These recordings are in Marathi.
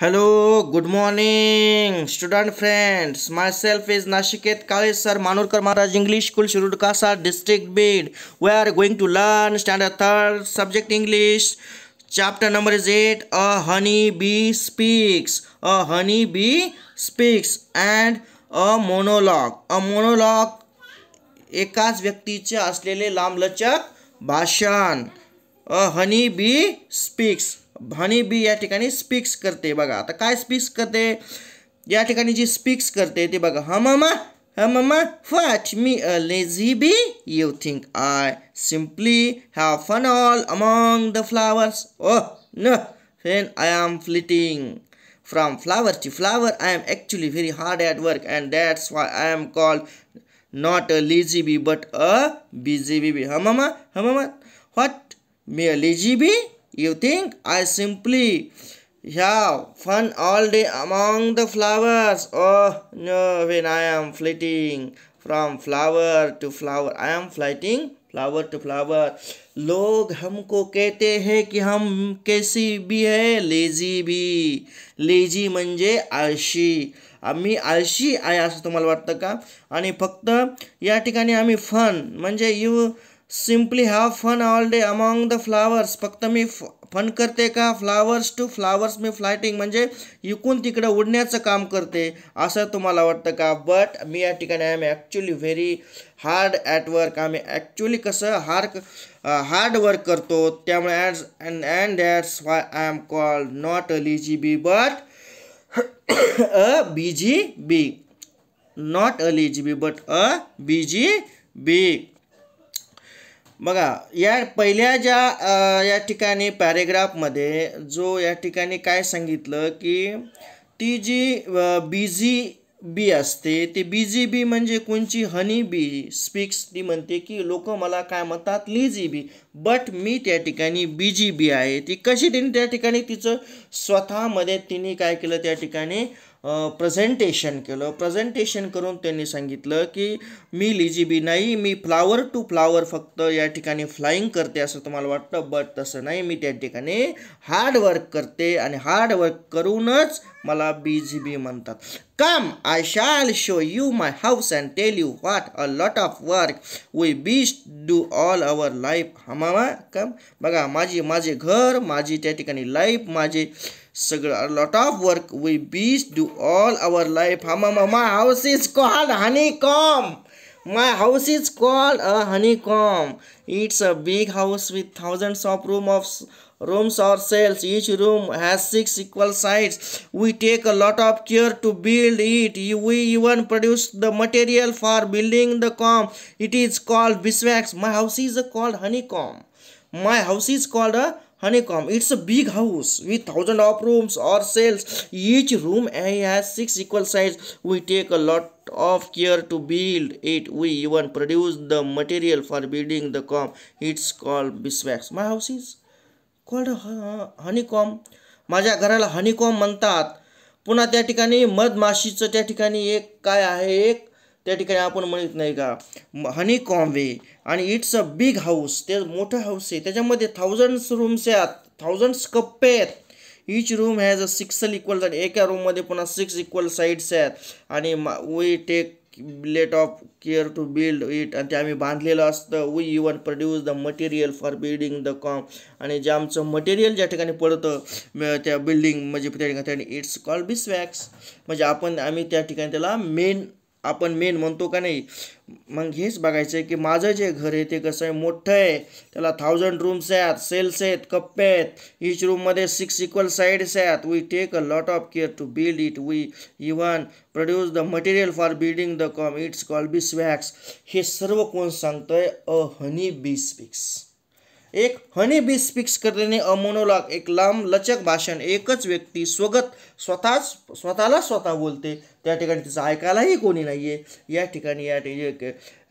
Hello good morning student friends myself is Nashiket Kale sir Manorkar Maharaj English school Shirud district Beed we are going to learn standard third subject English chapter number is eight a honey bee speaks a honey bee speaks and a monologue a monologue एकाच व्यक्तीचे असलेले लांबलचक भाषण अ honey bee speaks honey bee या ठिकाणी स्पीक्स करते बघा आता काय स्पीक्स करते या ठिकाणी जी स्पीक्स करते ते बघा हमामा हममा फॅच me a lazy bee you think I simply have fun all among the flowers oh no when I am flitting from flower to flower I am actually very hard at work and that's why I am called not a lazy bee but a busy bee bee हमामा हममा what me a lazy bee you think I simply have day among the know when I am flitting from flower to flower I am flighting flower to flower लोग हमको कहते हैं की हम कैसी भी है लेझी भी लेझी म्हणजे आळशी आम्ही आळशी आहे असं तुम्हाला वाटतं का आणि फक्त या ठिकाणी आम्ही फन म्हणजे you simply have fun all day among the flowers फक्त मी फ फन करते का फ्लावर्स टू फ्लावर्स मी फ्लायटिंग म्हणजे इकून तिकडं उडण्याचं काम करते असं तुम्हाला वाटतं का बट मी या ठिकाणी I am actually very hard at work आम्ही ॲक्च्युली कसं हार्ड हार्ड वर्क करतो त्यामुळे ॲड्स and and that's why I am called not a lazy bee but a busy bee not a lazy bee but a busy bee बघा या पहिल्या ज्या या ठिकाणी पॅरेग्राफमध्ये जो या ठिकाणी काय सांगितलं की ती जी बी जी बी असते ती बी जी बी म्हणजे कोणची हनी बी स्पीक्स ती म्हणते की लोक मला काय म्हणतात लिझी बी बट मी त्या ठिकाणी बी जी बी आहे ती कशी तिने त्या ठिकाणी तिचं स्वतःमध्ये तिने काय केलं त्या ठिकाणी प्रेझेंटेशन केलं प्रेझेंटेशन करून त्यांनी सांगितलं की मी लिजीबी नाही मी फ्लावर टू फ्लावर फक्त या ठिकाणी फ्लाईंग करते असं तुम्हाला वाटतं बट तसं नाही मी त्या ठिकाणी हार्डवर्क करते आणि हार्डवर्क करूनच मला बी जी बी म्हणतात come I shall show you my house and tell you what a lot of work we bees do all our life हमामा कम बघा माझी माझे घर माझी त्या ठिकाणी लाईफ माझे a lot of work we bees do all our life. My house is called honeycomb. My house is called a honeycomb. It's a big house with thousands of room of rooms or cells. Each room has six equal sides. We take a lot of care to build it. We even produce the material for building the comb. It is called beeswax. My house is called honeycomb. My house is called a honeycomb it's a big house with thousand of rooms cells each room he has six equal size we take a lot of care to build it we even produce the material for building the comb it's called beeswax my house is called honeycomb माझ्या घराला हनीकॉम म्हणतात पुन्हा त्या ठिकाणी मधमाशीचं त्या ठिकाणी एक काय आहे एक त्या ठिकाणी आपण म्हणत नाही का हनी कॉम्बे आणि इट्स अ बिग हाऊस ते मोठं हाऊस आहे त्याच्यामध्ये थाउजंड्स रूम्स आहेत थाउजंड्स कप्पे आहेत each room has a six equal side एका रूममध्ये पुन्हा सिक्स इक्वल साईड्स आहेत आणि we take lot of care to build it आणि ते आम्ही बांधलेलं असतं we even produce the material for building the comb आणि जे आमचं मटेरियल ज्या ठिकाणी पडतं त्या बिल्डिंग म्हणजे त्या ठिकाणी इट्स कॉल स्वॅक्स म्हणजे आपण आम्ही त्या ठिकाणी त्याला मेन आपण मेन म्हणतो का नाही मग हेच बघायचं आहे की माझं जे घर आहे ते कसं आहे मोठं आहे त्याला थाउजंड रूम्स आहेत सेल्स आहेत कप्पे आहेत इच रूममध्ये सिक्स इक्वल साईड्स आहेत we take a lot of care to build it we even produce the material for building the comb it's call beeswax हे सर्व कोण सांगतोय अ हनी बी स्पिक्स एक हनी बी स्पिक्स करलेले अमोनोलॉग एक लांब लचक भाषण एकच व्यक्ती स्वगत स्वतःच स्वतःला स्वतः बोलते त्या ठिकाणी तिचं ऐकायलाही कोणी नाही आहे या ठिकाणी या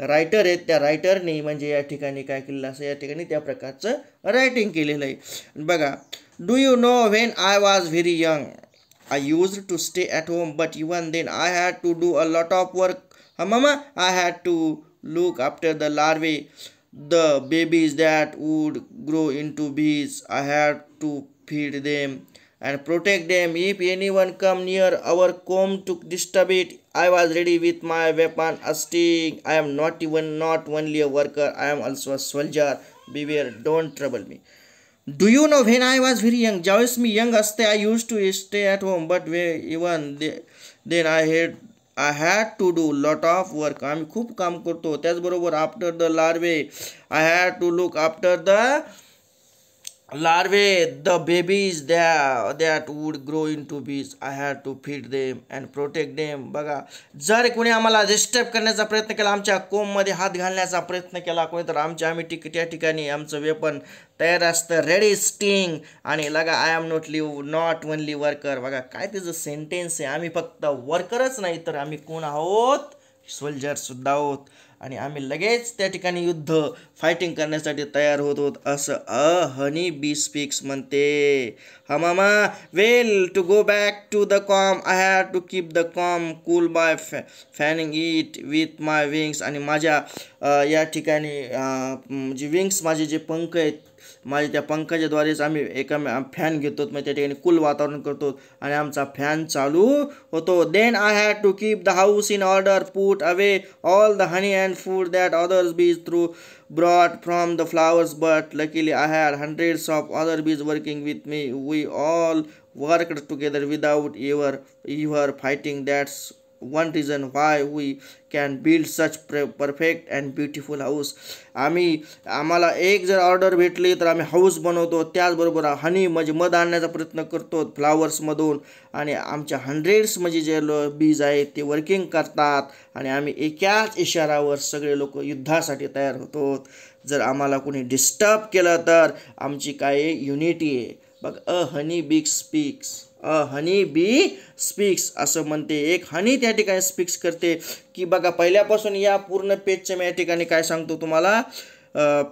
रायटर आहेत त्या रायटरने म्हणजे या ठिकाणी काय केलेलं असं या ठिकाणी त्या प्रकारचं रायटिंग केलेलं आहे बघा do you know when I was very young I use to stay at home but even then I had to do a lot of work हा मामा I had to look after the larvae the babies that would grow into bees. I had to feed them and protect them. If anyone come near our comb to disturb it, I was ready with my weapon, a I am not even not only a worker, I am also a soldier. Beware, don't trouble me. Do you know when I was very young, just me young as I used to stay at home, but even then I had I had to do lot of work आम्ही खूप काम करतो त्याचबरोबर after the larvae I had to look after the larvae the babies there that would grow into bees i had to feed them and protect them बघा जर कोणी आम्हाला डिस्टर्ब करण्याचा प्रयत्न केला आमच्या कोममध्ये हात घालण्याचा प्रयत्न केला कोणी तर आमच्या आम्ही टिक त्या ठिकाणी आमचं वेपन तयार असतं रेडी स्टिंग आणि लगा I am not live not only worker बघा काय त्याचं सेंटेन्स आहे आम्ही फक्त वर्करच नाही तर आम्ही कोण आहोत सोल्जरसुद्धा आहोत आणि आम्ही लगेच त्या ठिकाणी युद्ध फायटिंग करण्यासाठी तयार होत होत असं अ हनी बी स्पीक्स म्हणते हमामा well to go back to the comb I have to keep the comb cool by फॅ fanning it with my wings आणि माझ्या या ठिकाणी जी विंग्स माझे जे पंख आहेत माझ्या त्या पंखाजाद्वारेच आम्ही एका फॅन घेतो म्हणजे त्या ठिकाणी कुल वातावरण करतो आणि आमचा फॅन चालू होतो then I had to keep the house in order put away all the honey and food that others bees through brought from the flowers but luckily I had hundreds of other bees working with me we all work together without your your fighting that's one reason why we can build such प्र परफेक्ट अँड ब्युटिफुल हाऊस आम्ही आम्हाला एक जर ऑर्डर भेटली तर आम्ही हाऊस बनवतो त्याचबरोबर हनी म्हणजे मध आणण्याचा प्रयत्न करतो फ्लावर्समधून आणि आमच्या हंड्रेड्स म्हणजे जे लो बीज आहेत ते वर्किंग करतात आणि आम्ही एकाच इशारावर सगळे लोक युद्धासाठी तयार होतो जर आम्हाला कोणी डिस्टर्ब केलं तर आमची काय युनिटी आहे बघ a honey big speaks a honey bee speaks असं म्हणते एक हनी त्या ठिकाणी स्पीक्स करते की बघा पहिल्यापासून या पूर्ण पेजचं मी या ठिकाणी काय सांगतो तुम्हाला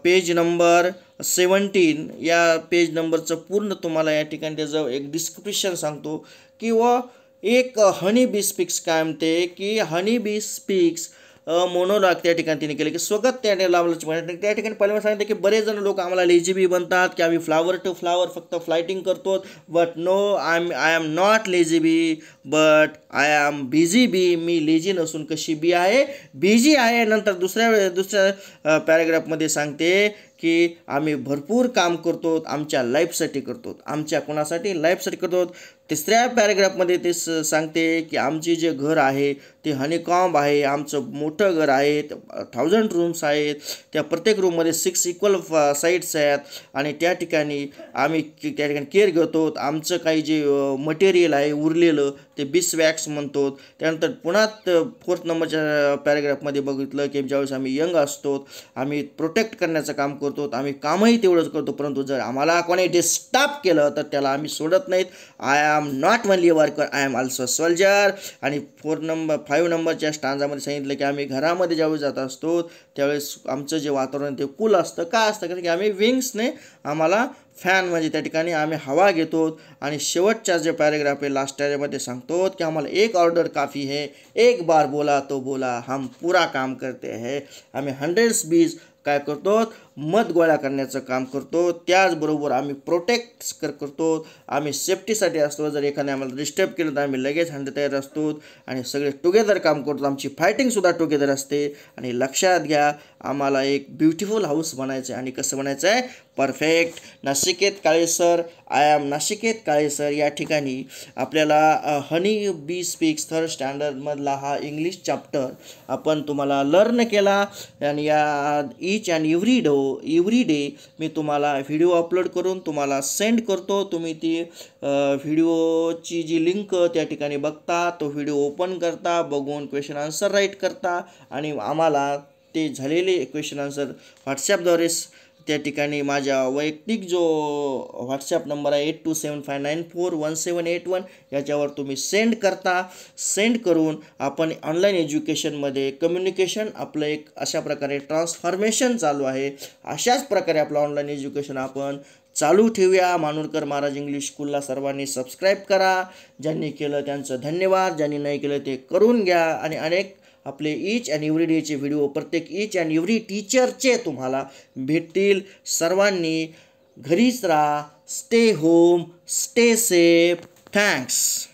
पेज नंबर सेवन्टीन या पेज नंबरचं पूर्ण तुम्हाला या ठिकाणी त्याचं एक डिस्क्रिप्शन सांगतो की व एक हनी बी स्पीक्स काय म्हणते की हनी बी स्पीक्स मोनोलॉग त्या ठिकाणी तिने केले की स्वगत त्याने लावलं त्या ठिकाणी म्हणजे पहिल्यांदा सांगितलं की बरेच जण लोक आम्हाला बी बनतात की आम्ही फ्लावर टू फ्लावर फक्त फ्लायटिंग करतो but no I am I am not lazy bee but I am busy bee मी लेझी नसून कशी बी आहे बिझी आहे नंतर दुसऱ्या दुसऱ्या पॅराग्राफमध्ये सांगते की आम्ही भरपूर काम करतो आमच्या लाईफसाठी करतो आमच्या कोणासाठी लाईफसाठी करतो तिसऱ्या पॅराग्राफमध्ये ते सांगते की आमचे जे घर आहे ते हनीकॉम्ब आहे आमचं मोठं घर आहे थाउजंड रूम्स आहेत त्या प्रत्येक रूममध्ये सिक्स इक्वल साईट्स आहेत आणि त्या ठिकाणी आम्ही त्या ठिकाणी केअर घेतो आमचं काही जे मटेरियल आहे उरलेलं ते बिस वॅक्स म्हणतो त्यानंतर पुन्हा फोर्थ नंबरच्या पॅरेग्राफमध्ये बघितलं की ज्यावेळेस आम्ही यंग असतो आम्ही प्रोटेक्ट करण्याचं काम करतो आम्ही कामही तेवढंच करतो परंतु जर आम्हाला कोणी डिस्टर्ब केलं तर त्याला आम्ही सोडत नाहीत I am not a worker I am also soldier आणि फोर नंबर फाइव नंबर स्टांजामध्ये सांगितलं की आम्ही घरामध्ये ज्यावेळेस जात असतो त्यावेळेस जे वातावरण ते कूल असतं का असतं कारण की आम्ही विंग्सने आम्हाला फॅन म्हणजे त्या ठिकाणी आम्ही हवा घेतो आणि शेवटच्या जे पॅरेग्राफ आहे लास्ट त्याच्यामध्ये सांगतो की आम्हाला एक ऑर्डर काफी है एक बार बोला तो बोला हम पूरा काम करते हैं आम्मी हंड्रेड्स बीज काय करतो मध गोळा करण्याचं काम करतो त्याचबरोबर आम्ही प्रोटेक्ट कर करतो आम्ही सेफ्टीसाठी असतो जर एखाद्याने आम्हाला डिस्टर्ब केलं तर आम्ही लगेच हंड तयार असतो आणि सगळे टुगेदर काम करतो आमची फायटिंगसुद्धा टुगेदर असते आणि लक्षात घ्या आम्हाला एक ब्युटिफुल हाऊस बनायचं आहे आणि कसं बनायचं आहे perfect Nashiket Kale sir I am Nashiket Kale sir या ठिकाणी आपल्याला हनी बी स्पीक्स थर्ड स्टँडर्डमधला हा इंग्लिश चॅप्टर आपण तुम्हाला लर्न केला आणि या ईच अँड एव्हरी डो एव्हरी डे मी तुम्हाला व्हिडिओ अपलोड करून तुम्हाला सेंड करतो तुम्ही ती व्हिडिओची जी लिंक त्या ठिकाणी बघता तो व्हिडिओ ओपन करता बघून क्वेश्चन आन्सर राईट करता आणि आम्हाला ते झालेले क्वेश्चन आन्सर व्हॉट्सॲपद्वारेच त्या ठिकाणी माझ्या वैयक्तिक जो व्हॉट्सॲप नंबर आहे eight two seven five nine four one seven eight one याच्यावर तुम्ही सेंड करता सेंड करून आपण ऑनलाईन एज्युकेशनमध्ये कम्युनिकेशन आपलं एक अशा प्रकारे ट्रान्सफॉर्मेशन चालू आहे अशाच प्रकारे आपलं ऑनलाईन एज्युकेशन आपण चालू ठेवूया मानुरकर महाराज इंग्लिश स्कूलला सर्वांनी सबस्क्राईब करा ज्यांनी केलं त्यांचं धन्यवाद ज्यांनी नाही केलं ते करून घ्या आणि अनेक आपले ईच अँड एव्हरी डेचे व्हिडिओ प्रत्येक ईच अँड एव्हरी टीचरचे तुम्हाला भेटतील सर्वांनी घरीच राहा stay home stay safe thanks